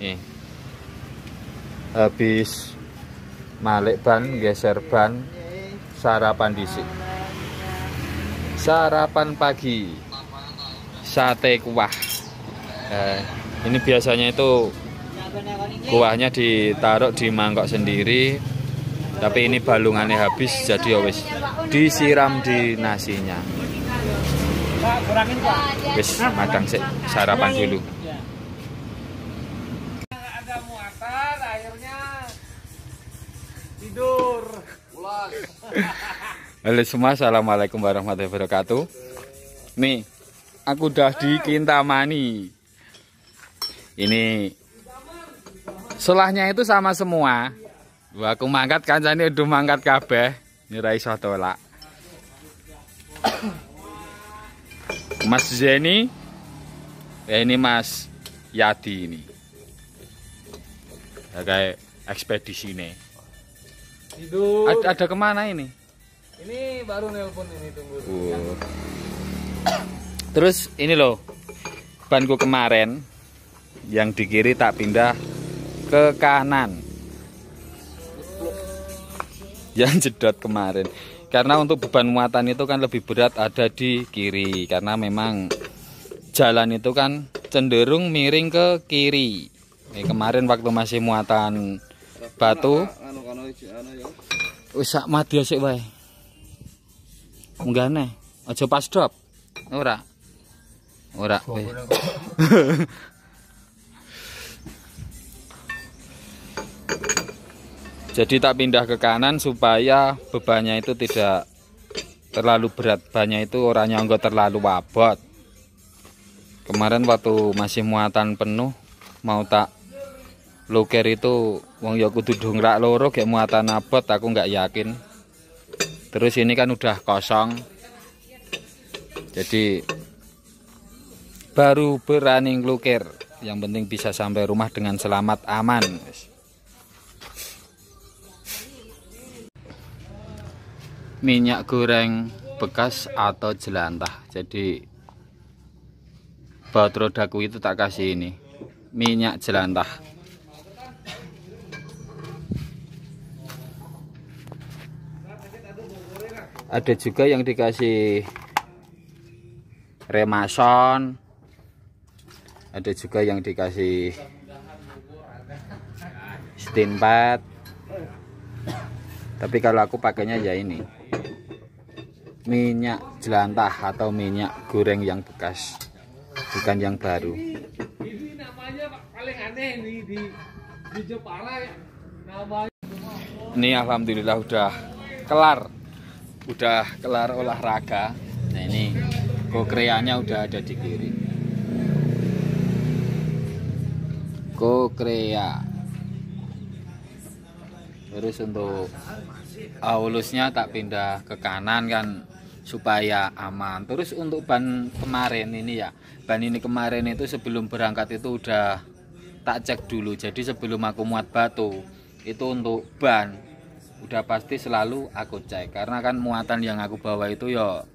nih iya. habis malik ban geser ban sarapan disik sarapan pagi sate kuah eh, ini biasanya itu kuahnya ditaruh di mangkok sendiri tapi ini balungannya habis jadi always ya disiram di nasinya wis sih sarapan dulu tidur. Halo semua, assalamualaikum warahmatullahi wabarakatuh. Nih, aku udah di Kintamani. Ini selahnya itu sama semua. Wah, aku mangkat kan jadi udah mangkat kabeh. Nyurai iso tolak. Mas Zeni ya ini Mas Yadi ini. kayak ekspedisi nih. Tidur. Ada, kemana ini? Ini baru nelpon ini tunggu. Uh. Terus ini loh banku kemarin yang di kiri tak pindah ke kanan. Yang jedot kemarin. Karena untuk beban muatan itu kan lebih berat ada di kiri karena memang jalan itu kan cenderung miring ke kiri. Ini kemarin waktu masih muatan batu Wis mati sik wae. Munggane. Aja pas drop. Ora. Ora. Jadi tak pindah ke kanan supaya bebannya itu tidak terlalu berat. banyak itu orangnya enggak terlalu wabot. Kemarin waktu masih muatan penuh mau tak Loker itu wong ya kudu dongrak loro gek muatan abot aku nggak yakin. Terus ini kan udah kosong. Jadi baru berani nglukir. Yang penting bisa sampai rumah dengan selamat aman. Minyak goreng bekas atau jelantah. Jadi baut rodaku itu tak kasih ini. Minyak jelantah. ada juga yang dikasih remason ada juga yang dikasih steam tapi kalau aku pakainya ya ini minyak jelantah atau minyak goreng yang bekas bukan yang baru ini ya. alhamdulillah udah kelar udah kelar olahraga nah ini kokreanya udah ada di kiri kokrea terus untuk aulusnya tak pindah ke kanan kan supaya aman terus untuk ban kemarin ini ya ban ini kemarin itu sebelum berangkat itu udah tak cek dulu jadi sebelum aku muat batu itu untuk ban udah pasti selalu aku cek karena kan muatan yang aku bawa itu ya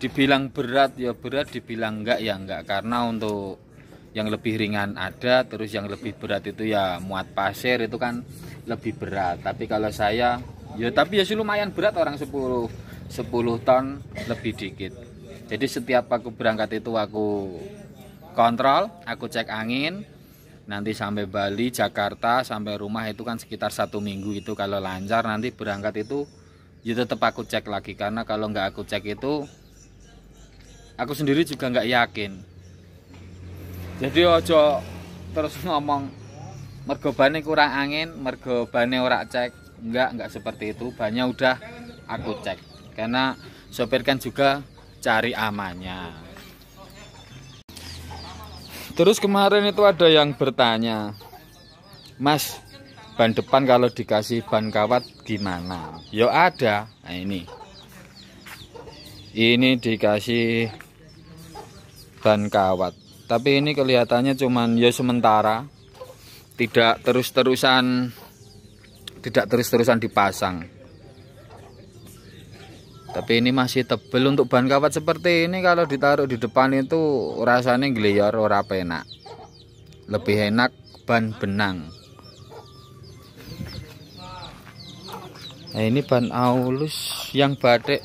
dibilang berat ya berat dibilang enggak ya enggak karena untuk yang lebih ringan ada terus yang lebih berat itu ya muat pasir itu kan lebih berat tapi kalau saya ya tapi ya sih lumayan berat orang 10 10 ton lebih dikit jadi setiap aku berangkat itu aku kontrol aku cek angin nanti sampai Bali Jakarta sampai rumah itu kan sekitar satu minggu itu kalau lancar nanti berangkat itu ya tetap aku cek lagi karena kalau nggak aku cek itu aku sendiri juga nggak yakin jadi ojo terus ngomong mergobane kurang angin mergobane ora cek nggak nggak seperti itu banyak udah aku cek karena sopir kan juga cari amannya Terus kemarin itu ada yang bertanya, Mas, ban depan kalau dikasih ban kawat gimana? Yo ya ada, nah ini. Ini dikasih ban kawat, tapi ini kelihatannya cuman yo ya sementara, tidak terus-terusan, tidak terus-terusan dipasang tapi ini masih tebel untuk ban kawat seperti ini kalau ditaruh di depan itu rasanya geliyor ora penak lebih enak ban benang nah ini ban aulus yang batik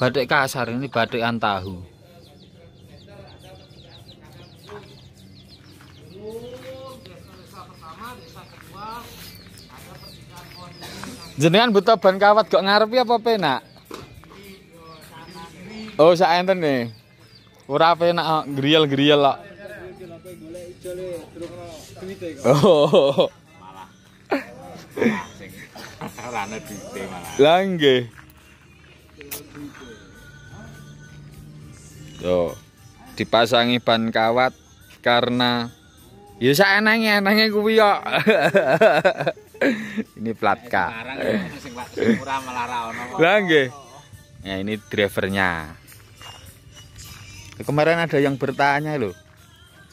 batik kasar ini batik tahu Jenengan butuh ban kawat kok ngarepi ya, apa penak? Oh, saya enten nih. Ora penak ya, ah, griel-griel lah. Oh. Malah. Ora ana malah. Lah nggih. Tuh. Dipasangi ban kawat karena ya sak enenge-enenge kuwi kok. ini plat eh, ya, K. Ya ini drivernya. Kemarin ada yang bertanya loh.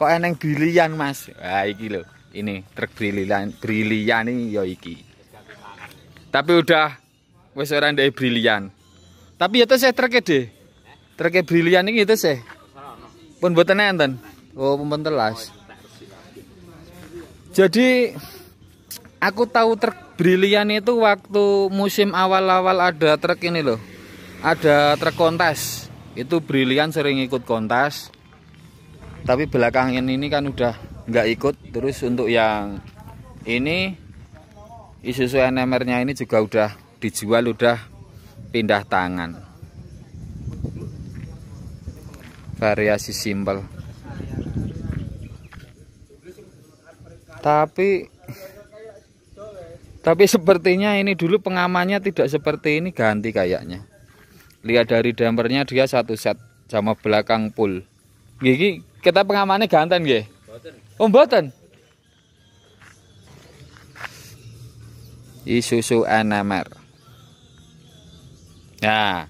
Kok eneng brilian, Mas? Wah, iki loh. Ini truk brilian, brilian ini yo ya iki. Tapi udah wes orang dari brilian. Tapi itu saya truknya deh. Truknya brilian ini itu sih. Pun buat enten. Oh, pun telas. Jadi aku tahu truk brilian itu waktu musim awal-awal ada truk ini loh ada truk kontes itu brilian sering ikut kontes tapi belakangan ini kan udah nggak ikut terus untuk yang ini Isuzu NMR nya ini juga udah dijual udah pindah tangan variasi simpel tapi tapi sepertinya ini dulu pengamannya tidak seperti ini ganti kayaknya. Lihat dari dampernya dia satu set sama belakang pull. Gigi kita pengamannya gih? Umbatan? Oh Isusu Isuzu Nah.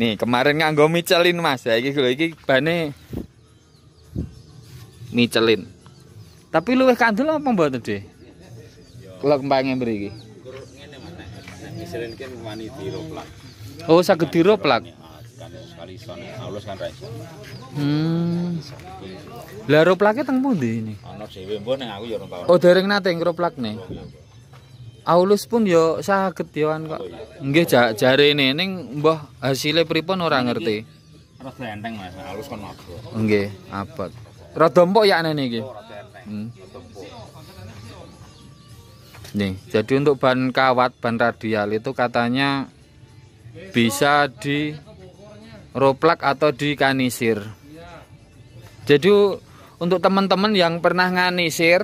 Nih, kemarin nggak gue Michelin Mas. Ya Gigi? lho gigi bane Michelin. Tapi lu kandel apa mboten, deh. kula kembange mriki. Oh, saged diroplak. Hmm. Lah roplake teng pundi ini? Ana dhewe mbuh ning aku ya ora tau. Oh, dereng nate ngroplakne. Aulus pun Yo saged dewan kok. Nggih jarene ning mbah hasile pripun ora ngerti. Rada enteng Mas, aulus kon mabuk. Nggih, abot. Rada empuk yakne niki. Rada hmm. mpok Nih, jadi untuk ban kawat, ban radial itu katanya bisa di roplak atau dikanisir. Jadi untuk teman-teman yang pernah nganisir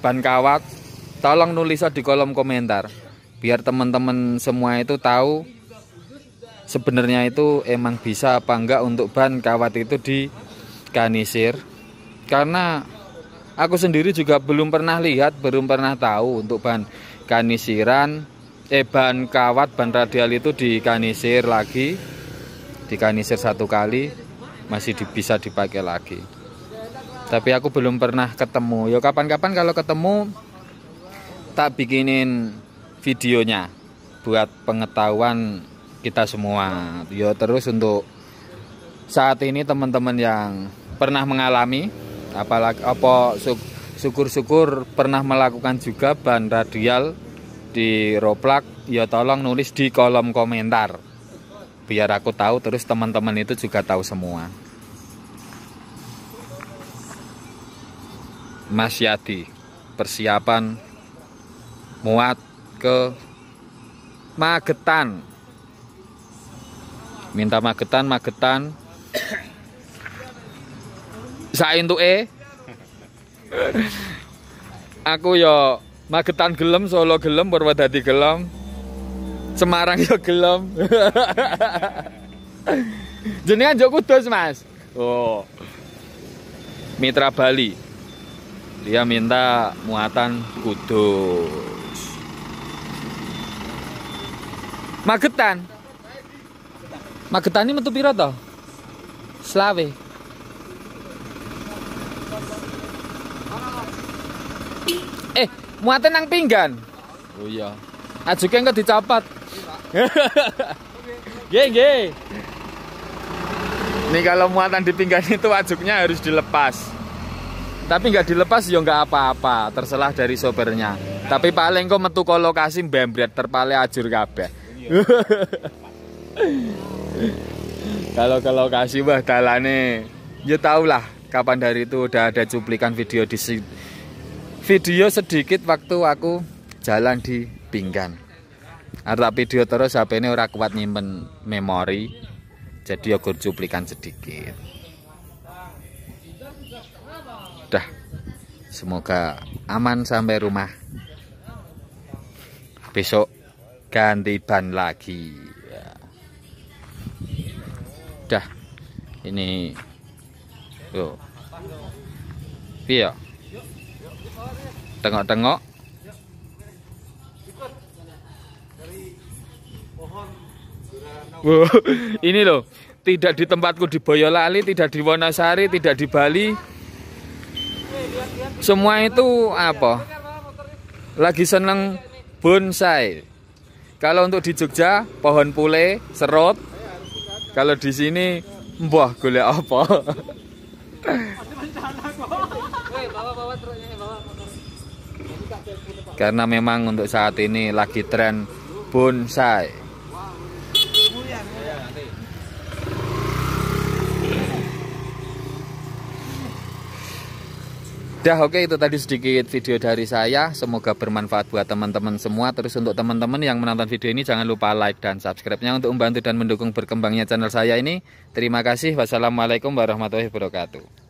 ban kawat, tolong nulis di kolom komentar biar teman-teman semua itu tahu sebenarnya itu emang bisa apa enggak untuk ban kawat itu dikanisir. Karena Aku sendiri juga belum pernah lihat, belum pernah tahu untuk ban kanisiran, eh ban kawat, ban radial itu dikanisir lagi, dikanisir satu kali, masih di, bisa dipakai lagi. Tapi aku belum pernah ketemu. Yo ya, kapan-kapan kalau ketemu tak bikinin videonya buat pengetahuan kita semua. Yo ya, terus untuk saat ini teman-teman yang pernah mengalami apalagi apa syukur-syukur pernah melakukan juga ban radial di roplak ya tolong nulis di kolom komentar biar aku tahu terus teman-teman itu juga tahu semua Mas Yadi persiapan muat ke Magetan minta Magetan Magetan tuh eh Aku yo Magetan gelem, Solo gelem, Purwodadi gelem. Semarang yo gelem. Jenengan joko Kudus, Mas. Oh. Mitra Bali. Dia minta muatan Kudus. Magetan. Magetan ini metu pira to? Slawe. muatnya nang pinggan. Oh iya. Ajuknya enggak dicapat. geng, nggih. Ini kalau muatan di pinggan itu ajuknya harus dilepas. Tapi enggak dilepas ya enggak apa-apa, terserah dari sopirnya. Tapi paling kok metu ke lokasi mbembret terpale ajur kabeh. kalau ke lokasi wah dalane ya tahulah kapan dari itu udah ada cuplikan video di video sedikit waktu aku jalan di pinggan ada video terus HP ini ora kuat nyimpen memori jadi aku ya cuplikan sedikit dah semoga aman sampai rumah besok ganti ban lagi dah ini yo iya tengok-tengok wow, ini loh tidak di tempatku di Boyolali tidak di Wonosari tidak di Bali semua itu apa lagi seneng bonsai kalau untuk di Jogja pohon pule serut kalau di sini mbah gula apa bawa-bawa truknya karena memang untuk saat ini lagi tren bonsai Dah oke okay, itu tadi sedikit video dari saya Semoga bermanfaat buat teman-teman semua Terus untuk teman-teman yang menonton video ini Jangan lupa like dan subscribe-nya Untuk membantu dan mendukung berkembangnya channel saya ini Terima kasih Wassalamualaikum warahmatullahi wabarakatuh